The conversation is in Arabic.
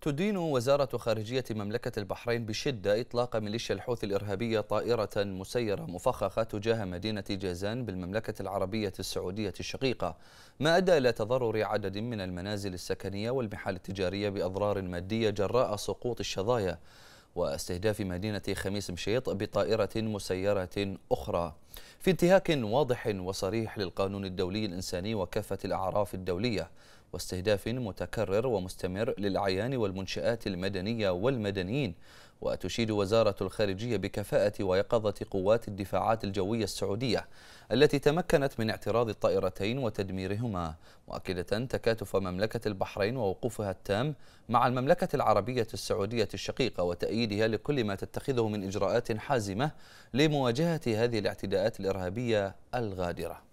تدين وزارة خارجية مملكة البحرين بشدة إطلاق ميليشيا الحوثي الإرهابية طائرة مسيرة مفخخة تجاه مدينة جازان بالمملكة العربية السعودية الشقيقة ما أدى إلى تضرر عدد من المنازل السكنية والمحال التجارية بأضرار مادية جراء سقوط الشظايا واستهداف مدينة خميس مشيط بطائرة مسيرة أخرى في انتهاك واضح وصريح للقانون الدولي الإنساني وكافة الأعراف الدولية واستهداف متكرر ومستمر للأعيان والمنشآت المدنية والمدنيين وتشيد وزارة الخارجية بكفاءة ويقظة قوات الدفاعات الجوية السعودية التي تمكنت من اعتراض الطائرتين وتدميرهما مؤكدة تكاتف مملكة البحرين ووقوفها التام مع المملكة العربية السعودية الشقيقة وتأييدها لكل ما تتخذه من إجراءات حازمة لمواجهة هذه الاعتداءات الإرهابية الغادرة